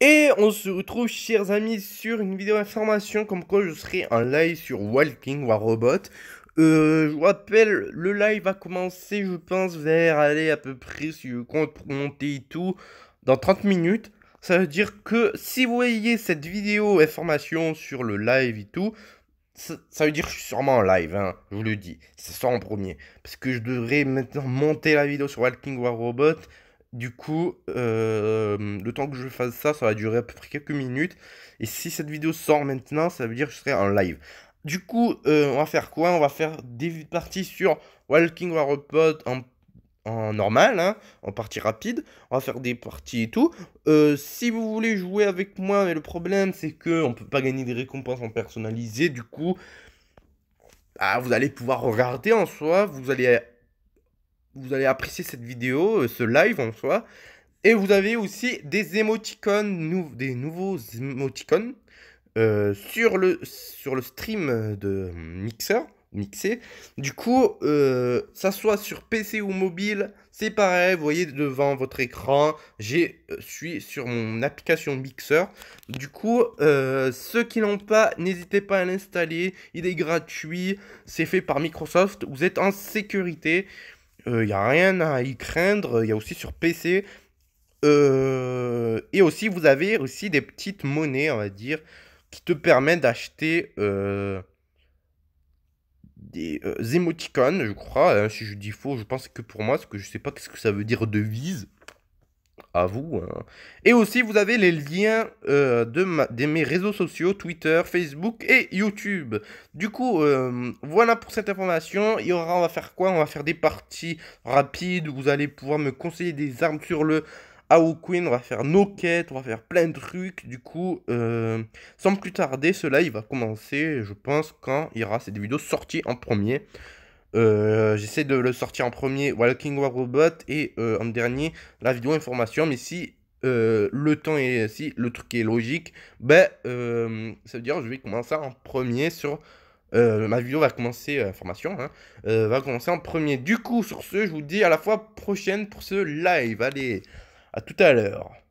Et on se retrouve, chers amis, sur une vidéo information comme quoi je serai en live sur Walking War Robot. Euh, je vous rappelle, le live va commencer, je pense, vers, aller à peu près, si je compte monter et tout, dans 30 minutes. Ça veut dire que si vous voyez cette vidéo information sur le live et tout, ça, veut dire que je suis sûrement en live, hein, je vous le dis. C'est ça en premier. Parce que je devrais maintenant monter la vidéo sur Walking War Robot du coup, euh, le temps que je fasse ça, ça va durer à peu près quelques minutes. Et si cette vidéo sort maintenant, ça veut dire que je serai en live. Du coup, euh, on va faire quoi On va faire des parties sur Walking Warpod en, en normal, hein, en partie rapide. On va faire des parties et tout. Euh, si vous voulez jouer avec moi, mais le problème c'est que on peut pas gagner des récompenses en personnalisé. Du coup, ah, vous allez pouvoir regarder en soi. Vous allez vous allez apprécier cette vidéo, euh, ce live en soi. Et vous avez aussi des émoticônes, des nouveaux émoticônes euh, sur, le, sur le stream de Mixer, Du coup, euh, ça soit sur PC ou mobile, c'est pareil, vous voyez devant votre écran, je suis sur mon application Mixer. Du coup, ceux qui n'ont pas, n'hésitez pas à l'installer, il est gratuit, c'est fait par Microsoft, vous êtes en sécurité. Il euh, n'y a rien à y craindre. Il y a aussi sur PC. Euh, et aussi, vous avez aussi des petites monnaies, on va dire, qui te permettent d'acheter euh, des émoticônes, je crois. Hein, si je dis faux, je pense que pour moi, parce que je ne sais pas ce que ça veut dire devise à vous. Hein. Et aussi, vous avez les liens euh, de, mes réseaux sociaux, Twitter, Facebook et YouTube. Du coup, euh, voilà pour cette information. Il y aura, on va faire quoi On va faire des parties rapides. Vous allez pouvoir me conseiller des armes sur le Queen, on va faire nos quêtes, on va faire plein de trucs. Du coup, euh, sans plus tarder, cela il va commencer, je pense, quand il y aura cette vidéo sortie en premier. Euh, j'essaie de le sortir en premier, Walking War Robot, et euh, en dernier, la vidéo information. Mais si euh, le temps est, si le truc est logique, ben, ça veut dire je vais commencer en premier sur. ma vidéo va commencer, formation, hein, va commencer en premier. Du coup, sur ce, je vous dis à la fois prochaine pour ce live. Allez, à tout à l'heure.